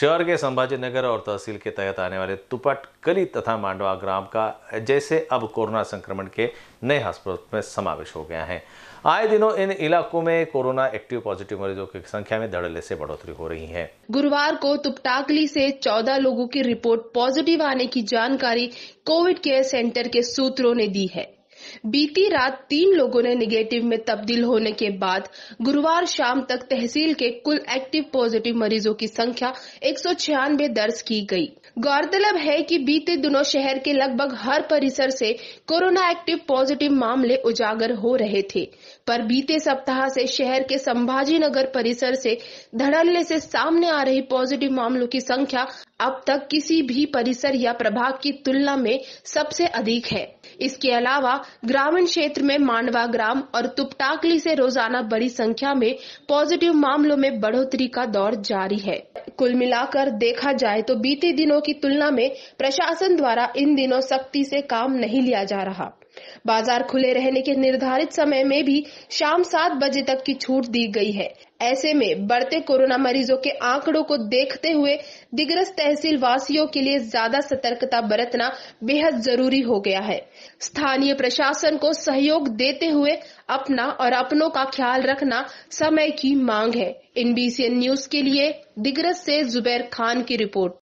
शहर के संभाजी नगर और तहसील के तहत आने वाले तुपट कली तथा मांडवा ग्राम का जैसे अब कोरोना संक्रमण के नए हॉस्पिटल में समावेश हो गया है आए दिनों इन इलाकों में कोरोना एक्टिव पॉजिटिव मरीजों की संख्या में धड़ल्ले से बढ़ोतरी हो रही है गुरुवार को तुपटाकली से 14 लोगों की रिपोर्ट पॉजिटिव आने की जानकारी कोविड केयर सेंटर के सूत्रों ने दी है बीती रात तीन लोगों ने निगेटिव में तब्दील होने के बाद गुरुवार शाम तक तहसील के कुल एक्टिव पॉजिटिव मरीजों की संख्या एक दर्ज की गई गौरतलब है कि बीते दिनों शहर के लगभग हर परिसर से कोरोना एक्टिव पॉजिटिव मामले उजागर हो रहे थे पर बीते सप्ताह से शहर के संभाजी नगर परिसर से धड़ल्ले से सामने आ रही पॉजिटिव मामलों की संख्या अब तक किसी भी परिसर या प्रभाग की तुलना में सबसे अधिक है इसके अलावा ग्रामीण क्षेत्र में मांडवा ग्राम और तुपटाकली से रोजाना बड़ी संख्या में पॉजिटिव मामलों में बढ़ोतरी का दौर जारी है कुल मिलाकर देखा जाए तो बीते दिनों की तुलना में प्रशासन द्वारा इन दिनों सख्ती से काम नहीं लिया जा रहा बाजार खुले रहने के निर्धारित समय में भी शाम सात बजे तक की छूट दी गई है ऐसे में बढ़ते कोरोना मरीजों के आंकड़ों को देखते हुए दिग्रस तहसील वासियों के लिए ज्यादा सतर्कता बरतना बेहद जरूरी हो गया है स्थानीय प्रशासन को सहयोग देते हुए अपना और अपनों का ख्याल रखना समय की मांग है एनबीसीएन न्यूज के लिए दिग्रस से जुबैर खान की रिपोर्ट